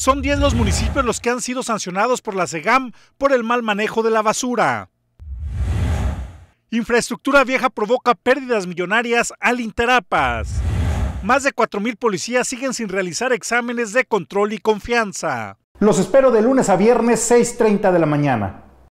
Son 10 los municipios los que han sido sancionados por la SEGAM por el mal manejo de la basura. Infraestructura vieja provoca pérdidas millonarias al Interapas. Más de 4.000 policías siguen sin realizar exámenes de control y confianza. Los espero de lunes a viernes 6.30 de la mañana.